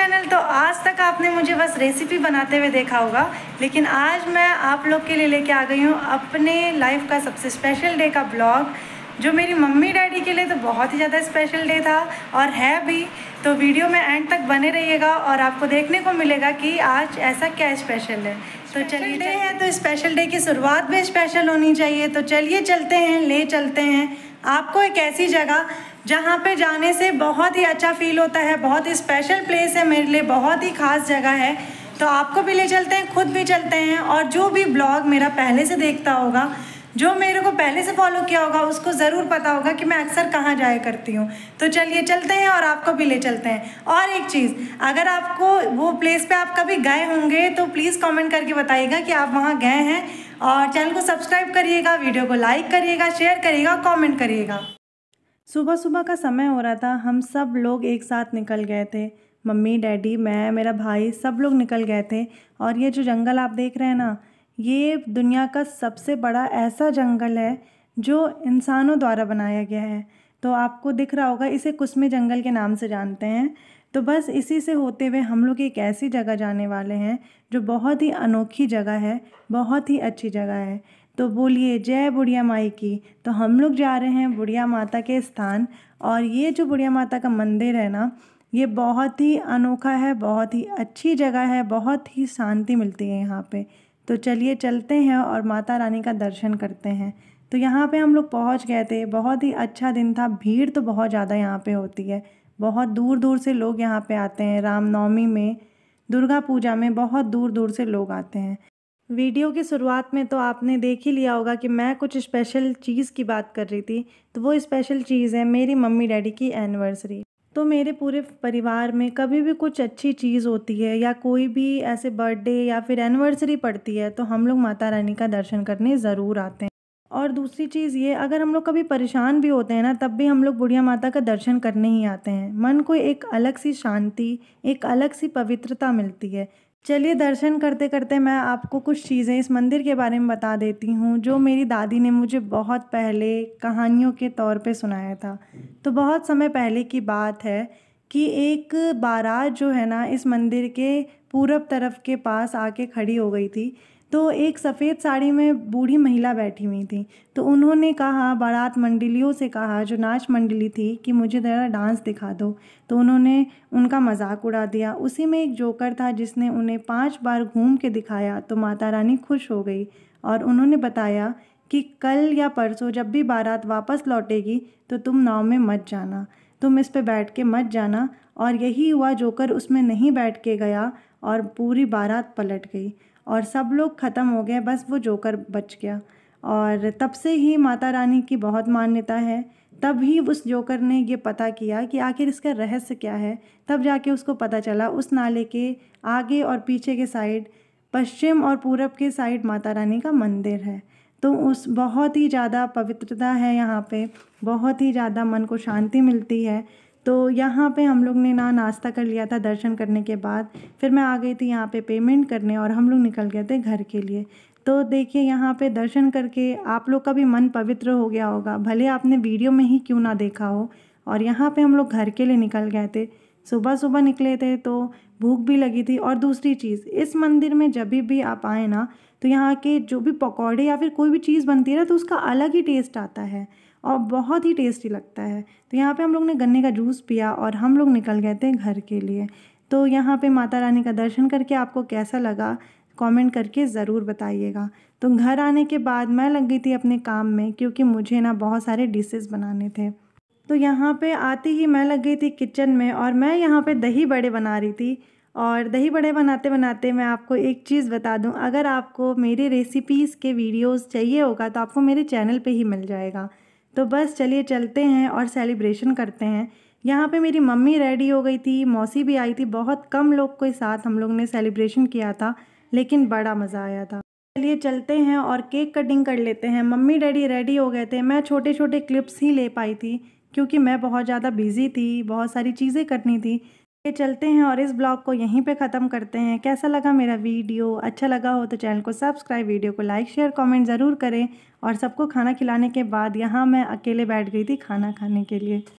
channel तो आज तक आपने मुझे बस रेसिपी बनाते हुए देखा होगा लेकिन आज मैं आप लोग के लिए लेके आ गई हूँ अपने लाइफ का सबसे स्पेशल डे का ब्लॉग जो मेरी मम्मी डैडी के लिए तो बहुत ही ज़्यादा स्पेशल डे था और है भी तो वीडियो में एंड तक बने रहिएगा और आपको देखने को मिलेगा कि आज ऐसा क्या स्पेशल है तो चलिए डे है तो स्पेशल डे की शुरुआत भी स्पेशल होनी चाहिए तो चलिए चलते हैं ले चलते हैं आपको एक ऐसी जगह जहाँ पे जाने से बहुत ही अच्छा फील होता है बहुत ही स्पेशल प्लेस है मेरे लिए बहुत ही ख़ास जगह है तो आपको भी ले चलते हैं खुद भी चलते हैं और जो भी ब्लॉग मेरा पहले से देखता होगा जो मेरे को पहले से फॉलो किया होगा उसको ज़रूर पता होगा कि मैं अक्सर कहाँ जाया करती हूँ तो चलिए चलते हैं और आपको भी ले चलते हैं और एक चीज़ अगर आपको वो प्लेस पे आप कभी गए होंगे तो प्लीज़ कमेंट करके बताइएगा कि आप वहाँ गए हैं और चैनल को सब्सक्राइब करिएगा वीडियो को लाइक करिएगा शेयर करिएगा कॉमेंट करिएगा सुबह सुबह का समय हो रहा था हम सब लोग एक साथ निकल गए थे मम्मी डैडी मैं मेरा भाई सब लोग निकल गए थे और ये जो जंगल आप देख रहे हैं ना ये दुनिया का सबसे बड़ा ऐसा जंगल है जो इंसानों द्वारा बनाया गया है तो आपको दिख रहा होगा इसे कुसमे जंगल के नाम से जानते हैं तो बस इसी से होते हुए हम लोग एक ऐसी जगह जाने वाले हैं जो बहुत ही अनोखी जगह है बहुत ही अच्छी जगह है तो बोलिए जय बुढ़िया माई की तो हम लोग जा रहे हैं बुढ़िया माता के स्थान और ये जो बुढ़िया माता का मंदिर है ना ये बहुत ही अनोखा है बहुत ही अच्छी जगह है बहुत ही शांति मिलती है यहाँ पे तो चलिए चलते हैं और माता रानी का दर्शन करते हैं तो यहाँ पे हम लोग पहुँच गए थे बहुत ही अच्छा दिन था भीड़ तो बहुत ज़्यादा यहाँ पे होती है बहुत दूर दूर से लोग यहाँ पे आते हैं रामनवमी में दुर्गा पूजा में बहुत दूर दूर से लोग आते हैं वीडियो की शुरुआत में तो आपने देख ही लिया होगा कि मैं कुछ स्पेशल चीज़ की बात कर रही थी तो वो स्पेशल चीज़ है मेरी मम्मी डैडी की एनिवर्सरी तो मेरे पूरे परिवार में कभी भी कुछ अच्छी चीज़ होती है या कोई भी ऐसे बर्थडे या फिर एनिवर्सरी पड़ती है तो हम लोग माता रानी का दर्शन करने ज़रूर आते हैं और दूसरी चीज़ ये अगर हम लोग कभी परेशान भी होते हैं ना तब भी हम लोग बुढ़िया माता का दर्शन करने ही आते हैं मन को एक अलग सी शांति एक अलग सी पवित्रता मिलती है चलिए दर्शन करते करते मैं आपको कुछ चीज़ें इस मंदिर के बारे में बता देती हूँ जो मेरी दादी ने मुझे बहुत पहले कहानियों के तौर पे सुनाया था तो बहुत समय पहले की बात है कि एक बारात जो है ना इस मंदिर के पूरब तरफ के पास आके खड़ी हो गई थी तो एक सफ़ेद साड़ी में बूढ़ी महिला बैठी हुई थी तो उन्होंने कहा बारात मंडलियों से कहा जो नाच मंडली थी कि मुझे ज़रा डांस दिखा दो तो उन्होंने उनका मजाक उड़ा दिया उसी में एक जोकर था जिसने उन्हें पांच बार घूम के दिखाया तो माता रानी खुश हो गई और उन्होंने बताया कि कल या परसों जब भी बारात वापस लौटेगी तो तुम नाव में मत जाना तुम इस पर बैठ के मत जाना और यही हुआ जोकर उसमें नहीं बैठ के गया और पूरी बारात पलट गई और सब लोग ख़त्म हो गए बस वो जोकर बच गया और तब से ही माता रानी की बहुत मान्यता है तब ही उस जोकर ने ये पता किया कि आखिर इसका रहस्य क्या है तब जाके उसको पता चला उस नाले के आगे और पीछे के साइड पश्चिम और पूरब के साइड माता रानी का मंदिर है तो उस बहुत ही ज़्यादा पवित्रता है यहाँ पे बहुत ही ज़्यादा मन को शांति मिलती है तो यहाँ पे हम लोग ने ना नाश्ता कर लिया था दर्शन करने के बाद फिर मैं आ गई थी यहाँ पे पेमेंट करने और हम लोग निकल गए थे घर के लिए तो देखिए यहाँ पे दर्शन करके आप लोग का भी मन पवित्र हो गया होगा भले आपने वीडियो में ही क्यों ना देखा हो और यहाँ पे हम लोग घर के लिए निकल गए थे सुबह सुबह निकले थे तो भूख भी लगी थी और दूसरी चीज़ इस मंदिर में जब भी आप आए ना तो यहाँ के जो भी पकौड़े या फिर कोई भी चीज़ बनती है ना तो उसका अलग ही टेस्ट आता है और बहुत ही टेस्टी लगता है तो यहाँ पे हम लोग ने गन्ने का जूस पिया और हम लोग निकल गए थे घर के लिए तो यहाँ पे माता रानी का दर्शन करके आपको कैसा लगा कमेंट करके ज़रूर बताइएगा तो घर आने के बाद मैं लग गई थी अपने काम में क्योंकि मुझे ना बहुत सारे डिशेस बनाने थे तो यहाँ पर आते ही मैं लग गई थी किचन में और मैं यहाँ पर दही बड़े बना रही थी और दही बड़े बनाते बनाते मैं आपको एक चीज़ बता दूं अगर आपको मेरे रेसिपीज़ के वीडियोस चाहिए होगा तो आपको मेरे चैनल पे ही मिल जाएगा तो बस चलिए चलते हैं और सेलिब्रेशन करते हैं यहाँ पे मेरी मम्मी रेडी हो गई थी मौसी भी आई थी बहुत कम लोग के साथ हम लोग ने सेलिब्रेशन किया था लेकिन बड़ा मज़ा आया था चलिए चलते हैं और केक कटिंग कर लेते हैं मम्मी डैडी रेडी हो गए थे मैं छोटे छोटे क्लिप्स ही ले पाई थी क्योंकि मैं बहुत ज़्यादा बिज़ी थी बहुत सारी चीज़ें करनी थी के चलते हैं और इस ब्लॉग को यहीं पे ख़त्म करते हैं कैसा लगा मेरा वीडियो अच्छा लगा हो तो चैनल को सब्सक्राइब वीडियो को लाइक शेयर कमेंट ज़रूर करें और सबको खाना खिलाने के बाद यहाँ मैं अकेले बैठ गई थी खाना खाने के लिए